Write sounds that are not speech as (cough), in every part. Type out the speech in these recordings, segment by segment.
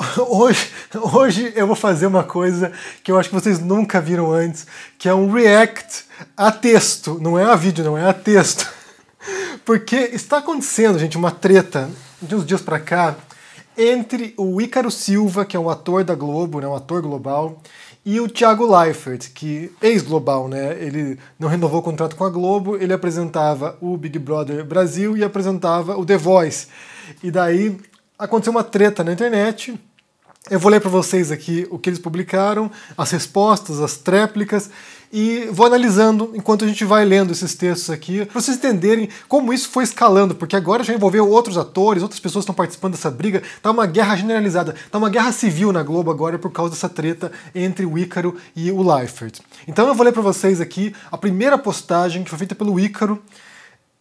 (laughs) Hoje, hoje eu vou fazer uma coisa que eu acho que vocês nunca viram antes, que é um react a texto. Não é a vídeo, não, é a texto. (laughs) Porque está acontecendo, gente, uma treta de uns dias para cá entre o Ícaro Silva, que é um ator da Globo, né, um ator global, e o Thiago Leifert, que ex-global, né? Ele não renovou o contrato com a Globo, ele apresentava o Big Brother Brasil e apresentava o The Voice. E daí aconteceu uma treta na internet eu vou ler para vocês aqui o que eles publicaram, as respostas, as tréplicas, e vou analisando enquanto a gente vai lendo esses textos aqui, para vocês entenderem como isso foi escalando, porque agora já envolveu outros atores, outras pessoas estão participando dessa briga, tá uma guerra generalizada, tá uma guerra civil na Globo agora por causa dessa treta entre o Ícaro e o Leifert. Então eu vou ler para vocês aqui a primeira postagem que foi feita pelo Ícaro,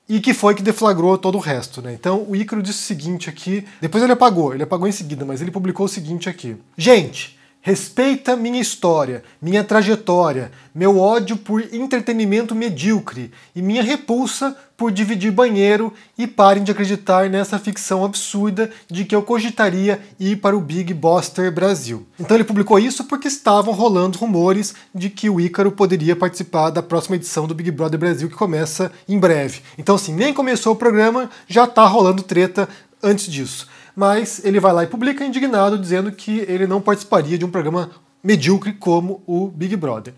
e que foi que deflagrou todo o resto, né? Então o Icaro disse o seguinte aqui, depois ele apagou, ele apagou em seguida, mas ele publicou o seguinte aqui. Gente, Respeita minha história, minha trajetória, meu ódio por entretenimento medíocre e minha repulsa por dividir banheiro e parem de acreditar nessa ficção absurda de que eu cogitaria ir para o Big Buster Brasil. Então ele publicou isso porque estavam rolando rumores de que o Ícaro poderia participar da próxima edição do Big Brother Brasil que começa em breve. Então assim, nem começou o programa, já tá rolando treta antes disso mas ele vai lá e publica indignado, dizendo que ele não participaria de um programa medíocre como o Big Brother.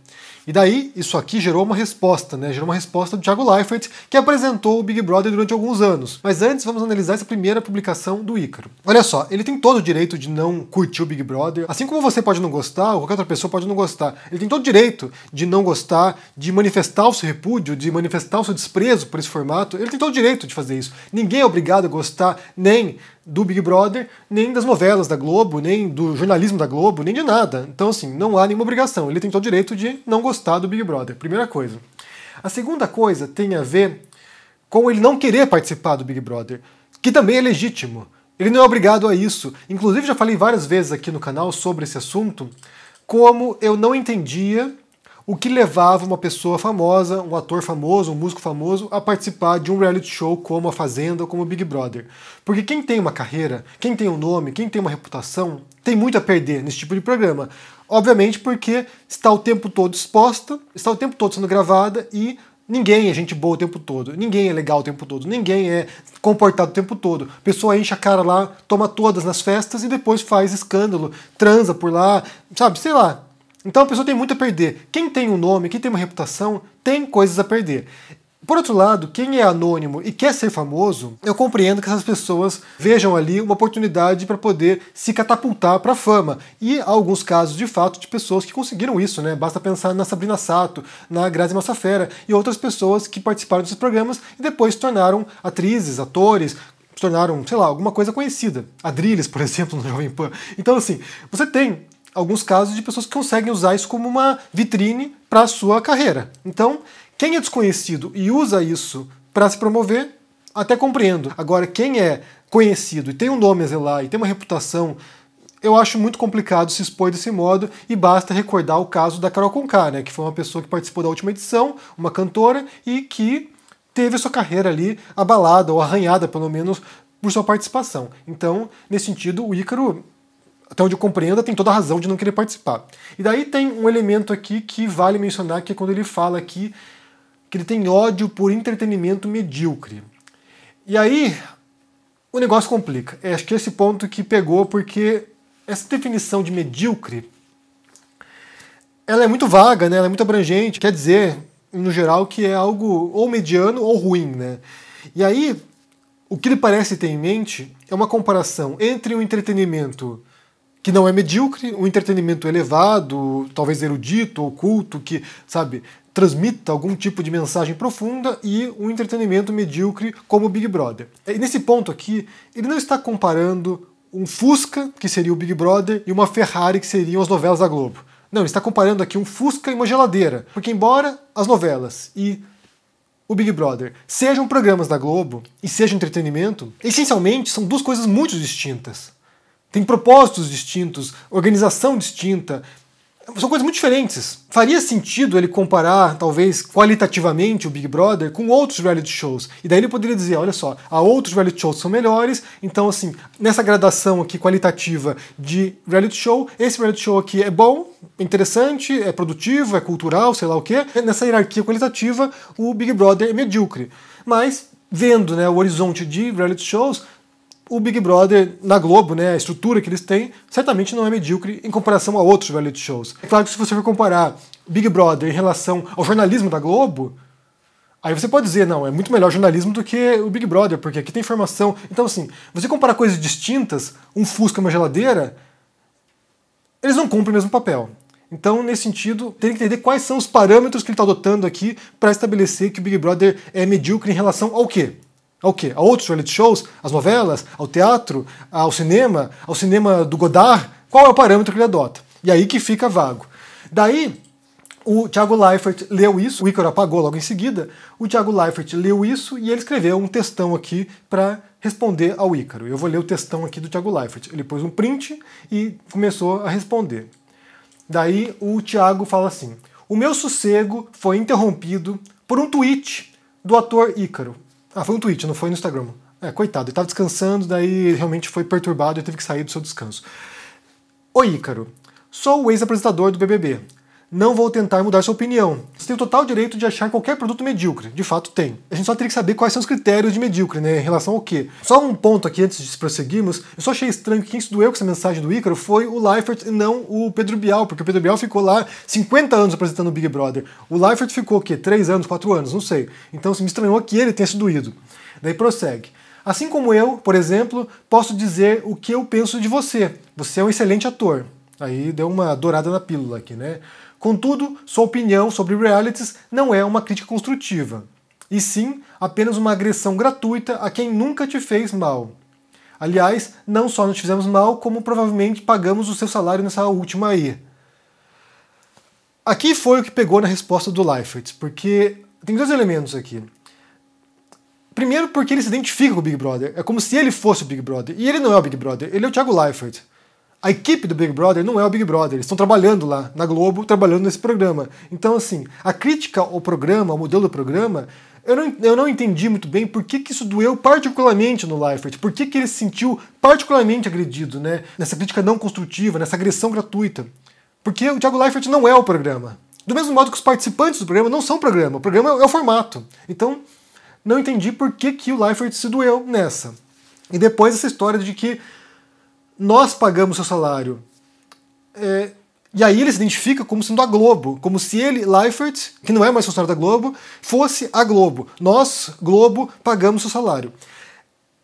E daí, isso aqui gerou uma resposta, né? Gerou uma resposta do Thiago Leifert, que apresentou o Big Brother durante alguns anos. Mas antes, vamos analisar essa primeira publicação do Ícaro. Olha só, ele tem todo o direito de não curtir o Big Brother. Assim como você pode não gostar, ou qualquer outra pessoa pode não gostar. Ele tem todo o direito de não gostar, de manifestar o seu repúdio, de manifestar o seu desprezo por esse formato. Ele tem todo o direito de fazer isso. Ninguém é obrigado a gostar nem do Big Brother, nem das novelas da Globo, nem do jornalismo da Globo, nem de nada. Então, assim, não há nenhuma obrigação. Ele tem todo o direito de não gostar do Big Brother, primeira coisa. A segunda coisa tem a ver com ele não querer participar do Big Brother, que também é legítimo. Ele não é obrigado a isso. Inclusive, já falei várias vezes aqui no canal sobre esse assunto, como eu não entendia o que levava uma pessoa famosa, um ator famoso, um músico famoso, a participar de um reality show como A Fazenda ou como Big Brother. Porque quem tem uma carreira, quem tem um nome, quem tem uma reputação, tem muito a perder nesse tipo de programa. Obviamente porque está o tempo todo exposta, está o tempo todo sendo gravada e Ninguém é gente boa o tempo todo, ninguém é legal o tempo todo, ninguém é comportado o tempo todo. A pessoa enche a cara lá, toma todas nas festas e depois faz escândalo, transa por lá, sabe, sei lá, então a pessoa tem muito a perder. Quem tem um nome, quem tem uma reputação, tem coisas a perder. Por outro lado, quem é anônimo e quer ser famoso, eu compreendo que essas pessoas vejam ali uma oportunidade para poder se catapultar para a fama. E há alguns casos, de fato, de pessoas que conseguiram isso, né? Basta pensar na Sabrina Sato, na Grazi Massafera e outras pessoas que participaram desses programas e depois se tornaram atrizes, atores, se tornaram, sei lá, alguma coisa conhecida. Adriles, por (laughs) exemplo, no Jovem Pan. Então, assim, você tem alguns casos de pessoas que conseguem usar isso como uma vitrine para a sua carreira. Então, quem é desconhecido e usa isso para se promover, até compreendo. Agora, quem é conhecido e tem um nome a zelar e tem uma reputação, eu acho muito complicado se expor desse modo e basta recordar o caso da Carol Conká, né, que foi uma pessoa que participou da última edição, uma cantora e que teve a sua carreira ali abalada ou arranhada, pelo menos, por sua participação. Então, nesse sentido, o Ícaro até onde eu compreenda, tem toda a razão de não querer participar. E daí tem um elemento aqui que vale mencionar, que é quando ele fala aqui que ele tem ódio por entretenimento medíocre. E aí o negócio complica. É, acho que esse ponto que pegou, porque essa definição de medíocre ela é muito vaga, né? ela é muito abrangente, quer dizer, no geral, que é algo ou mediano ou ruim. Né? E aí, o que ele parece ter em mente é uma comparação entre o entretenimento que não é medíocre, um entretenimento elevado, talvez erudito, oculto, que, sabe, transmita algum tipo de mensagem profunda e um entretenimento medíocre como o Big Brother. E nesse ponto aqui, ele não está comparando um Fusca, que seria o Big Brother, e uma Ferrari, que seriam as novelas da Globo. Não, ele está comparando aqui um Fusca e uma geladeira. Porque, embora as novelas e o Big Brother sejam programas da Globo e sejam entretenimento, essencialmente são duas coisas muito distintas tem propósitos distintos, organização distinta. São coisas muito diferentes. Faria sentido ele comparar, talvez, qualitativamente o Big Brother com outros reality shows. E daí ele poderia dizer, olha só, há outros reality shows que são melhores, então, assim, nessa gradação aqui qualitativa de reality show, esse reality show aqui é bom, é interessante, é produtivo, é cultural, sei lá o quê. Nessa hierarquia qualitativa, o Big Brother é medíocre. Mas, vendo né, o horizonte de reality shows, o Big Brother na Globo, né, a estrutura que eles têm, certamente não é medíocre em comparação a outros reality shows. É claro que se você for comparar Big Brother em relação ao jornalismo da Globo, Aí você pode dizer, não, é muito melhor jornalismo do que o Big Brother, porque aqui tem informação. Então, assim, você comparar coisas distintas, um Fusca e uma geladeira, eles não cumprem o mesmo papel. Então, nesse sentido, tem que entender quais são os parâmetros que ele está adotando aqui para estabelecer que o Big Brother é medíocre em relação ao quê? Ao quê? A outros reality shows, às novelas, ao teatro, ao cinema, ao cinema do Godard? Qual é o parâmetro que ele adota? E aí que fica vago. Daí, o Tiago Leifert leu isso, o Ícaro apagou logo em seguida, o Tiago Leifert leu isso e ele escreveu um textão aqui para responder ao Ícaro. Eu vou ler o textão aqui do Tiago Leifert. Ele pôs um print e começou a responder. Daí o Tiago fala assim: O meu sossego foi interrompido por um tweet do ator Ícaro. Ah, foi um tweet, não foi no Instagram. É, coitado, ele estava descansando, daí realmente foi perturbado e teve que sair do seu descanso. Oi, Ícaro. Sou o ex-apresentador do BBB não vou tentar mudar sua opinião. Você tem o total direito de achar qualquer produto medíocre. De fato, tem. A gente só teria que saber quais são os critérios de medíocre, né? Em relação ao quê? Só um ponto aqui antes de prosseguirmos. Eu só achei estranho que quem se doeu com essa mensagem do Ícaro foi o Leifert e não o Pedro Bial, porque o Pedro Bial ficou lá 50 anos apresentando o Big Brother. O Leifert ficou o quê? 3 anos, 4 anos? Não sei. Então se me estranhou que ele tenha se doído. Daí prossegue. Assim como eu, por exemplo, posso dizer o que eu penso de você. Você é um excelente ator. Aí deu uma dourada na pílula aqui, né? Contudo, sua opinião sobre realities não é uma crítica construtiva, e sim apenas uma agressão gratuita a quem nunca te fez mal. Aliás, não só nos fizemos mal, como provavelmente pagamos o seu salário nessa última aí. Aqui foi o que pegou na resposta do Leifert, porque tem dois elementos aqui. Primeiro, porque ele se identifica com o Big Brother. É como se ele fosse o Big Brother. E ele não é o Big Brother, ele é o Thiago Leifert a equipe do Big Brother não é o Big Brother, eles estão trabalhando lá na Globo, trabalhando nesse programa. Então, assim, a crítica ao programa, ao modelo do programa, eu não, eu não entendi muito bem por que, que isso doeu particularmente no Leifert, por que, que ele se sentiu particularmente agredido, né? Nessa crítica não construtiva, nessa agressão gratuita. Porque o Thiago Leifert não é o programa. Do mesmo modo que os participantes do programa não são o programa, o programa é o formato. Então, não entendi por que, que o Leifert se doeu nessa. E depois essa história de que nós pagamos seu salário. É, e aí ele se identifica como sendo a Globo, como se ele, Leifert, que não é mais funcionário da Globo, fosse a Globo. Nós, Globo, pagamos seu salário.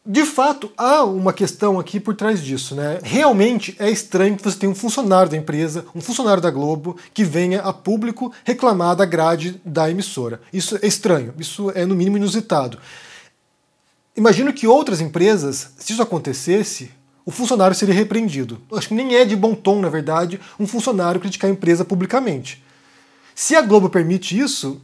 De fato, há uma questão aqui por trás disso, né? Realmente é estranho que você tenha um funcionário da empresa, um funcionário da Globo, que venha a público reclamar da grade da emissora. Isso é estranho, isso é no mínimo inusitado. Imagino que outras empresas, se isso acontecesse, o funcionário seria repreendido. Acho que nem é de bom tom, na verdade, um funcionário criticar a empresa publicamente. Se a Globo permite isso,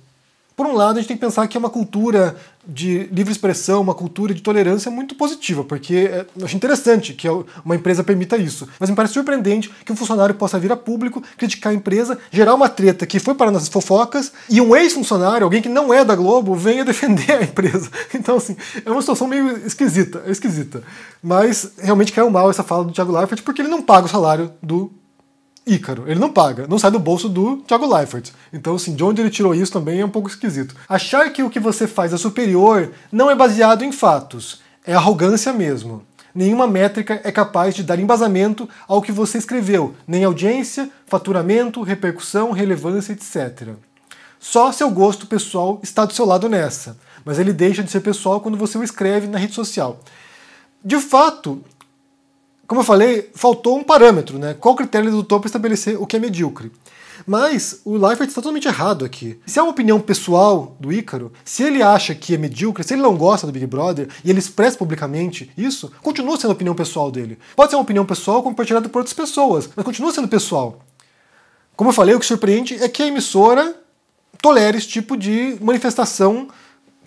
por um lado, a gente tem que pensar que é uma cultura de livre expressão, uma cultura de tolerância muito positiva, porque é, eu acho interessante que é uma empresa permita isso. Mas me parece surpreendente que um funcionário possa vir a público, criticar a empresa, gerar uma treta que foi para nossas fofocas, e um ex-funcionário, alguém que não é da Globo, venha (laughs) defender a empresa. Então, assim, é uma situação meio esquisita, esquisita. Mas realmente caiu mal essa fala do Thiago Leifert, porque ele não paga o salário do Ícaro. Ele não paga, não sai do bolso do Thiago Leifert. Então, assim, de onde ele tirou isso também é um pouco esquisito. Achar que o que você faz é superior não é baseado em fatos, é arrogância mesmo. Nenhuma métrica é capaz de dar embasamento ao que você escreveu, nem audiência, faturamento, repercussão, relevância, etc. Só seu gosto pessoal está do seu lado nessa, mas ele deixa de ser pessoal quando você o escreve na rede social. De fato, como eu falei, faltou um parâmetro, né? Qual critério do topo estabelecer o que é medíocre? Mas o Leifert está totalmente errado aqui. Se é uma opinião pessoal do Ícaro, se ele acha que é medíocre, se ele não gosta do Big Brother e ele expressa publicamente isso, continua sendo opinião pessoal dele. Pode ser uma opinião pessoal compartilhada por outras pessoas, mas continua sendo pessoal. Como eu falei, o que surpreende é que a emissora tolera esse tipo de manifestação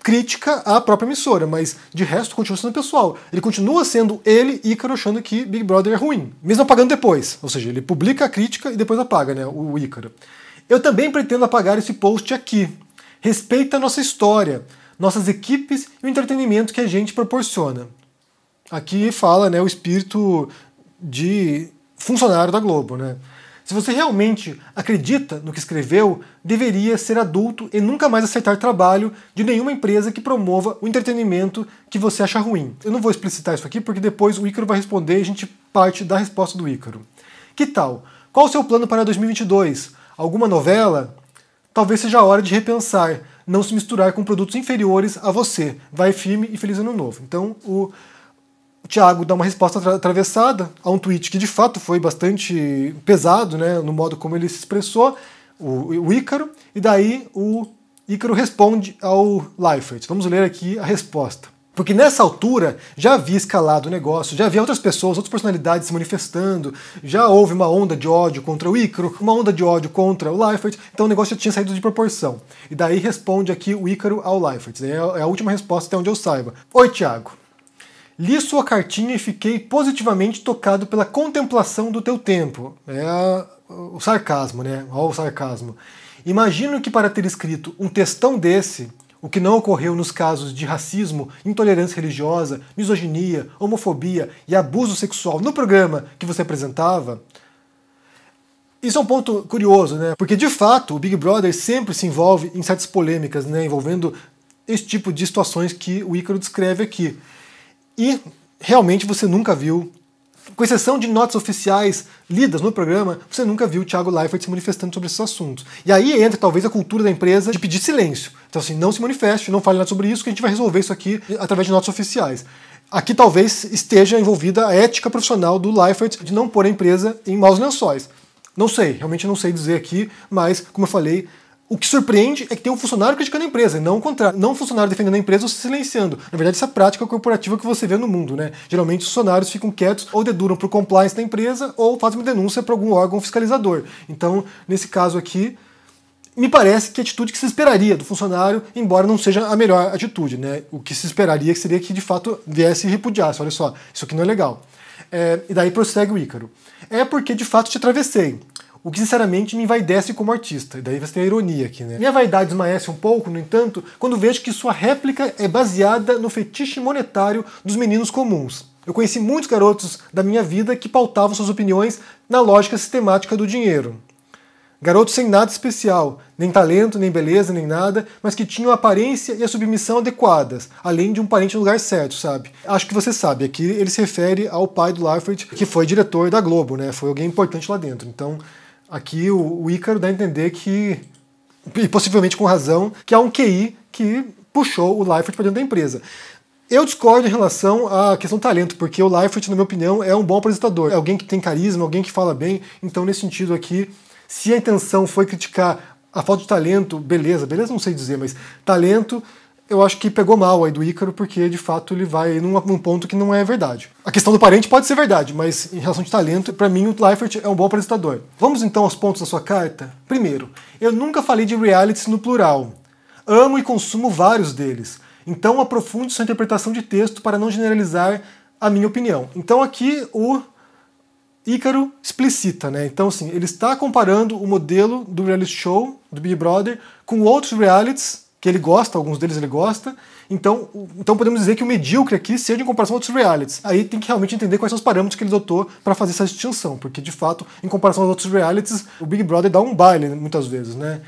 crítica à própria emissora, mas de resto continua sendo pessoal. Ele continua sendo ele, Ícaro, achando que Big Brother é ruim, mesmo apagando depois. Ou seja, ele publica a crítica e depois apaga, né, o Ícaro. Eu também pretendo apagar esse post aqui. Respeita a nossa história, nossas equipes e o entretenimento que a gente proporciona. Aqui fala, né, o espírito de funcionário da Globo, né? Se você realmente acredita no que escreveu, deveria ser adulto e nunca mais aceitar trabalho de nenhuma empresa que promova o entretenimento que você acha ruim. Eu não vou explicitar isso aqui porque depois o Ícaro vai responder e a gente parte da resposta do Ícaro. Que tal? Qual o seu plano para 2022? Alguma novela? Talvez seja a hora de repensar, não se misturar com produtos inferiores a você. Vai firme e feliz ano novo. Então, o o dá uma resposta atravessada a um tweet que de fato foi bastante pesado, né, no modo como ele se expressou, o, o Ícaro, e daí o Ícaro responde ao Leifert. Vamos ler aqui a resposta. Porque nessa altura já havia escalado o negócio, já havia outras pessoas, outras personalidades se manifestando, já houve uma onda de ódio contra o Ícaro, uma onda de ódio contra o Leifert, então o negócio já tinha saído de proporção. E daí responde aqui o Ícaro ao Leifert. É, é a última resposta até onde eu saiba. Oi, Tiago. Li sua cartinha e fiquei positivamente tocado pela contemplação do teu tempo. É o sarcasmo, né? Olha o sarcasmo. Imagino que para ter escrito um textão desse, o que não ocorreu nos casos de racismo, intolerância religiosa, misoginia, homofobia e abuso sexual no programa que você apresentava, isso é um ponto curioso, né? Porque de fato o Big Brother sempre se envolve em certas polêmicas, né? Envolvendo esse tipo de situações que o Ícaro descreve aqui. E realmente você nunca viu, com exceção de notas oficiais lidas no programa, você nunca viu o Thiago Leifert se manifestando sobre esses assuntos. E aí entra talvez a cultura da empresa de pedir silêncio. Então assim, não se manifeste, não fale nada sobre isso, que a gente vai resolver isso aqui através de notas oficiais. Aqui talvez esteja envolvida a ética profissional do Leifert de não pôr a empresa em maus lençóis. Não sei, realmente não sei dizer aqui, mas como eu falei, o que surpreende é que tem um funcionário criticando a empresa, e não o contrário. Não um funcionário defendendo a empresa ou se silenciando. Na verdade, essa prática corporativa que você vê no mundo, né? Geralmente os funcionários ficam quietos ou deduram para o compliance da empresa ou fazem uma denúncia para algum órgão fiscalizador. Então, nesse caso aqui, me parece que a atitude que se esperaria do funcionário, embora não seja a melhor atitude, né? O que se esperaria seria que de fato viesse e repudiasse. Olha só, isso aqui não é legal. É, e daí prossegue o Ícaro. É porque de fato te atravessei o que sinceramente me envaidece como artista. E daí você tem a ironia aqui, né? Minha vaidade desmaece um pouco, no entanto, quando vejo que sua réplica é baseada no fetiche monetário dos meninos comuns. Eu conheci muitos garotos da minha vida que pautavam suas opiniões na lógica sistemática do dinheiro. Garotos sem nada especial, nem talento, nem beleza, nem nada, mas que tinham a aparência e a submissão adequadas, além de um parente no lugar certo, sabe? Acho que você sabe, aqui ele se refere ao pai do Larford, que foi diretor da Globo, né? Foi alguém importante lá dentro. Então, Aqui o, o Ícaro dá a entender que, e possivelmente com razão, que há um QI que puxou o Leifert para dentro da empresa. Eu discordo em relação à questão do talento, porque o Leifert, na minha opinião, é um bom apresentador. É alguém que tem carisma, alguém que fala bem. Então, nesse sentido aqui, se a intenção foi criticar a falta de talento, beleza, beleza, não sei dizer, mas talento eu acho que pegou mal aí do Ícaro, porque de fato ele vai num, num, ponto que não é verdade. A questão do parente pode ser verdade, mas em relação de talento, para mim o Leifert é um bom apresentador. Vamos então aos pontos da sua carta? Primeiro, eu nunca falei de realities no plural. Amo e consumo vários deles. Então aprofunde sua interpretação de texto para não generalizar a minha opinião. Então aqui o Ícaro explicita, né? Então, assim, ele está comparando o modelo do reality show do Big Brother com outros realities que ele gosta, alguns deles ele gosta. Então, então podemos dizer que o medíocre aqui seja em comparação a outros realities. Aí tem que realmente entender quais são os parâmetros que ele adotou para fazer essa distinção, porque de fato, em comparação aos outros realities, o Big Brother dá um baile né, muitas vezes, né?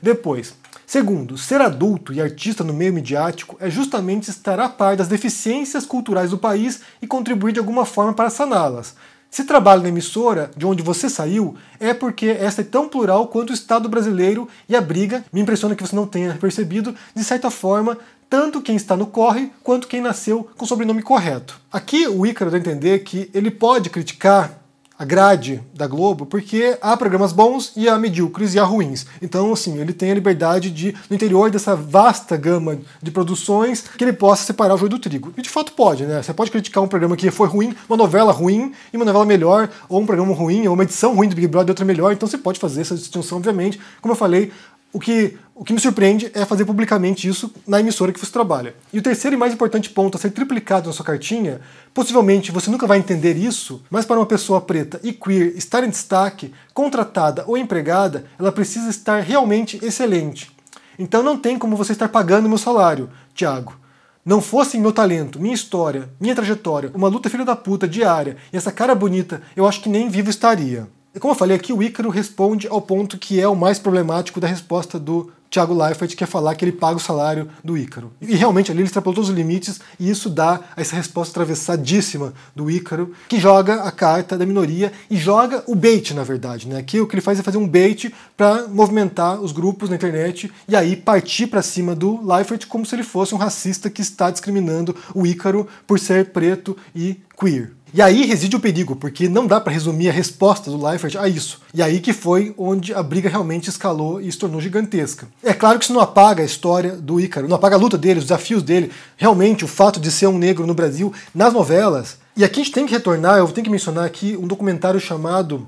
Depois, segundo, ser adulto e artista no meio midiático é justamente estar a par das deficiências culturais do país e contribuir de alguma forma para saná-las, se trabalha na emissora de onde você saiu, é porque esta é tão plural quanto o Estado brasileiro e a briga, me impressiona que você não tenha percebido, de certa forma, tanto quem está no corre quanto quem nasceu com o sobrenome correto. Aqui o Ícaro dá a entender que ele pode criticar a grade da Globo, porque há programas bons e há medíocres e há ruins. Então, assim, ele tem a liberdade de, no interior dessa vasta gama de produções, que ele possa separar o joio do trigo. E de fato pode, né? Você pode criticar um programa que foi ruim, uma novela ruim e uma novela melhor, ou um programa ruim, ou uma edição ruim do Big Brother e outra melhor. Então, você pode fazer essa distinção, obviamente. Como eu falei, o que, o que me surpreende é fazer publicamente isso na emissora que você trabalha. E o terceiro e mais importante ponto a ser triplicado na sua cartinha, possivelmente você nunca vai entender isso, mas para uma pessoa preta e queer estar em destaque, contratada ou empregada, ela precisa estar realmente excelente. Então não tem como você estar pagando meu salário, Tiago. Não fosse meu talento, minha história, minha trajetória, uma luta filha da puta diária e essa cara bonita, eu acho que nem vivo estaria. E como eu falei aqui, o Ícaro responde ao ponto que é o mais problemático da resposta do Thiago Leifert, que é falar que ele paga o salário do Ícaro. E realmente ali ele extrapolou todos os limites e isso dá essa resposta atravessadíssima do Ícaro, que joga a carta da minoria e joga o bait, na verdade. Né? Aqui o que ele faz é fazer um bait para movimentar os grupos na internet e aí partir para cima do Leifert como se ele fosse um racista que está discriminando o Ícaro por ser preto e queer. E aí reside o perigo, porque não dá para resumir a resposta do Leifert a isso. E aí que foi onde a briga realmente escalou e se tornou gigantesca. É claro que isso não apaga a história do Ícaro, não apaga a luta dele, os desafios dele. Realmente, o fato de ser um negro no Brasil, nas novelas. E aqui a gente tem que retornar, eu tenho que mencionar aqui um documentário chamado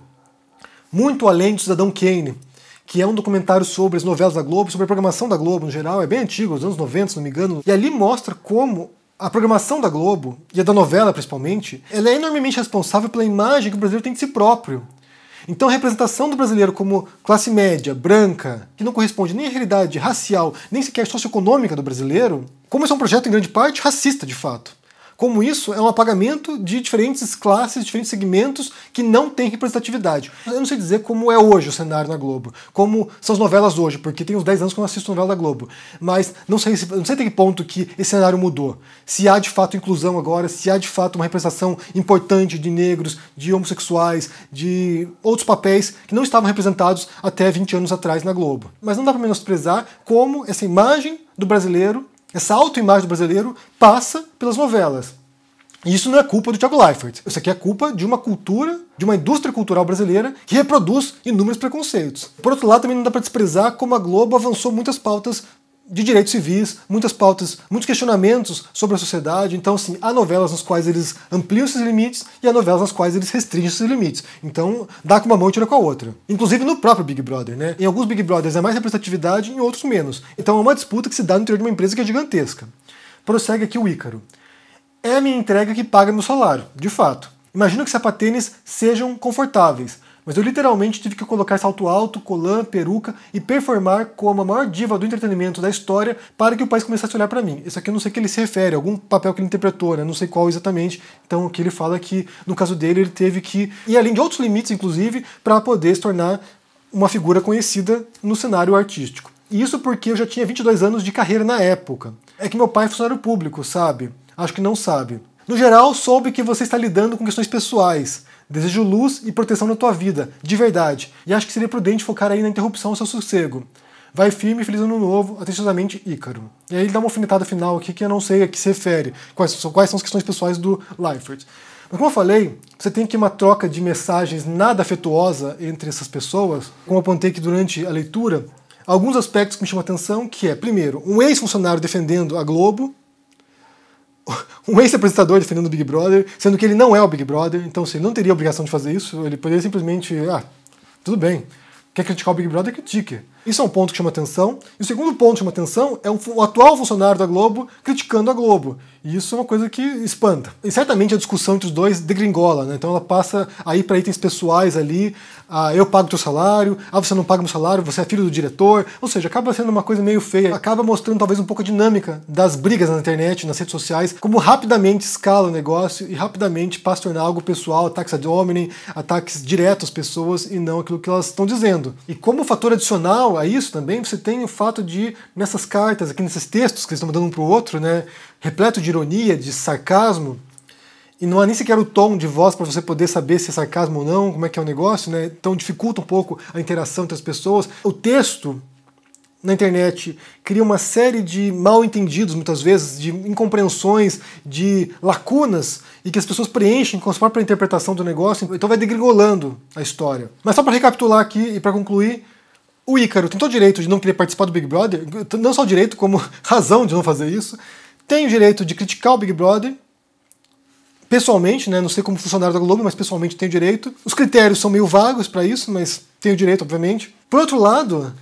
Muito Além do Cidadão Kane, que é um documentário sobre as novelas da Globo, sobre a programação da Globo no geral, é bem antigo, os anos 90, se não me engano, e ali mostra como a programação da Globo, e a da novela principalmente, ela é enormemente responsável pela imagem que o brasileiro tem de si próprio. Então a representação do brasileiro como classe média, branca, que não corresponde nem à realidade racial, nem sequer socioeconômica do brasileiro, como esse é um projeto em grande parte racista de fato. Como isso é um apagamento de diferentes classes, diferentes segmentos que não têm representatividade. Eu não sei dizer como é hoje o cenário na Globo, como são as novelas hoje, porque tem uns 10 anos que eu não assisto novela da Globo. Mas não sei, não sei até que ponto que esse cenário mudou. Se há de fato inclusão agora, se há de fato uma representação importante de negros, de homossexuais, de outros papéis que não estavam representados até 20 anos atrás na Globo. Mas não dá para menosprezar como essa imagem do brasileiro essa autoimagem do brasileiro passa pelas novelas. E isso não é culpa do Tiago Leifert. Isso aqui é culpa de uma cultura, de uma indústria cultural brasileira que reproduz inúmeros preconceitos. Por outro lado, também não dá para desprezar como a Globo avançou muitas pautas de direitos civis, muitas pautas, muitos questionamentos sobre a sociedade. Então, assim, há novelas nas quais eles ampliam esses limites e há novelas nas quais eles restringem esses limites. Então, dá com uma mão e tira com a outra. Inclusive no próprio Big Brother, né? Em alguns Big Brothers é mais representatividade, em outros menos. Então, é uma disputa que se dá no interior de uma empresa que é gigantesca. Prossegue aqui o Ícaro. É a minha entrega que paga meu salário, de fato. Imagino que sapatênis sejam confortáveis, mas eu literalmente tive que colocar salto alto, colã, peruca e performar como a maior diva do entretenimento da história para que o país começasse a olhar para mim. Isso aqui eu não sei que ele se refere, algum papel que ele interpretou, né? não sei qual exatamente. Então o que ele fala é que no caso dele ele teve que ir além de outros limites, inclusive, para poder se tornar uma figura conhecida no cenário artístico. E isso porque eu já tinha 22 anos de carreira na época. É que meu pai é funcionário público, sabe? Acho que não sabe. No geral, soube que você está lidando com questões pessoais Desejo luz e proteção na tua vida, de verdade, e acho que seria prudente focar aí na interrupção ao seu sossego. Vai firme, feliz ano novo, atenciosamente Ícaro. E aí ele dá uma alfinetada final aqui que eu não sei a que se refere, quais, quais são as questões pessoais do Leifert. Mas como eu falei, você tem aqui uma troca de mensagens nada afetuosa entre essas pessoas. Como eu apontei aqui durante a leitura, alguns aspectos que me chamam a atenção, que é, primeiro, um ex-funcionário defendendo a Globo, um ex-apresentador defendendo o Big Brother, sendo que ele não é o Big Brother, então assim, ele não teria obrigação de fazer isso, ele poderia simplesmente, ah, tudo bem, Quer criticar o Big Brother, critique. Isso é um ponto que chama atenção. E o segundo ponto que chama atenção é o atual funcionário da Globo criticando a Globo. E isso é uma coisa que espanta. E certamente a discussão entre os dois degringola, né? Então ela passa aí para itens pessoais ali, ah, eu pago teu salário, ah, você não paga meu salário, você é filho do diretor. Ou seja, acaba sendo uma coisa meio feia. Acaba mostrando talvez um pouco a dinâmica das brigas na internet, nas redes sociais, como rapidamente escala o negócio e rapidamente passa a tornar algo pessoal, ataques ad hominem, ataques diretos às pessoas e não aquilo que elas estão dizendo. E como fator adicional a isso também, você tem o fato de, nessas cartas, aqui nesses textos que eles estão mandando um para o outro, né, repleto de ironia, de sarcasmo, e não há nem sequer o tom de voz para você poder saber se é sarcasmo ou não, como é que é o negócio, né? Então dificulta um pouco a interação entre as pessoas. O texto na internet cria uma série de mal entendidos, muitas vezes, de incompreensões, de lacunas, e que as pessoas preenchem com a própria interpretação do negócio, então vai degringolando a história. Mas só para recapitular aqui e para concluir, o Ícaro tem todo o direito de não querer participar do Big Brother, não só o direito, como (laughs) razão de não fazer isso, tem o direito de criticar o Big Brother, pessoalmente, né, não sei como funcionário da Globo, mas pessoalmente tem o direito. Os critérios são meio vagos para isso, mas tem o direito, obviamente. Por outro lado,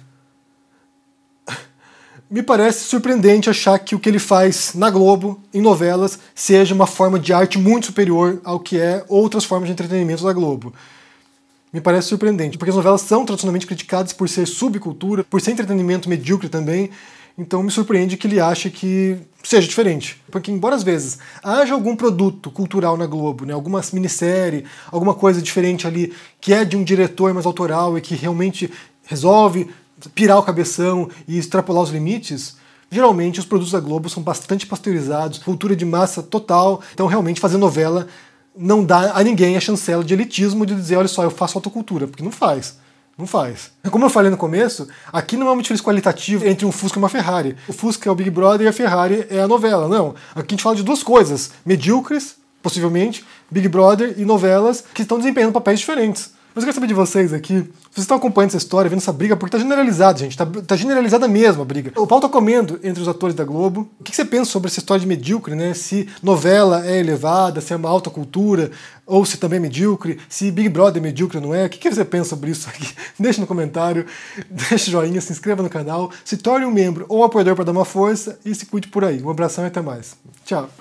me parece surpreendente achar que o que ele faz na Globo, em novelas, seja uma forma de arte muito superior ao que é outras formas de entretenimento da Globo. Me parece surpreendente, porque as novelas são tradicionalmente criticadas por ser subcultura, por ser entretenimento medíocre também, então me surpreende que ele ache que seja diferente. Porque, embora às vezes haja algum produto cultural na Globo, né, alguma minissérie, alguma coisa diferente ali que é de um diretor mais autoral e que realmente resolve pirar o cabeção e extrapolar os limites, geralmente os produtos da Globo são bastante pasteurizados, cultura de massa total, então realmente fazer novela não dá a ninguém a chancela de elitismo de dizer, olha só, eu faço autocultura, porque não faz. Não faz. Como eu falei no começo, aqui não é uma diferença qualitativa entre um Fusca e uma Ferrari. O Fusca é o Big Brother e a Ferrari é a novela. Não. Aqui a gente fala de duas coisas: medíocres, possivelmente, Big Brother e novelas que estão desempenhando papéis diferentes. Mas eu quero saber de vocês aqui, vocês estão acompanhando essa história, vendo essa briga, porque tá generalizada, gente, tá, tá, generalizada mesmo a briga. O pau tá comendo entre os atores da Globo. O que, que você pensa sobre essa história de medíocre, né? Se novela é elevada, se é uma alta cultura, ou se também é medíocre, se Big Brother é medíocre não é, o que, que você pensa sobre isso aqui? (laughs) Deixe no comentário, (laughs) deixe joinha, se inscreva no canal, se torne um membro ou um apoiador para dar uma força e se cuide por aí. Um abração e até mais. Tchau!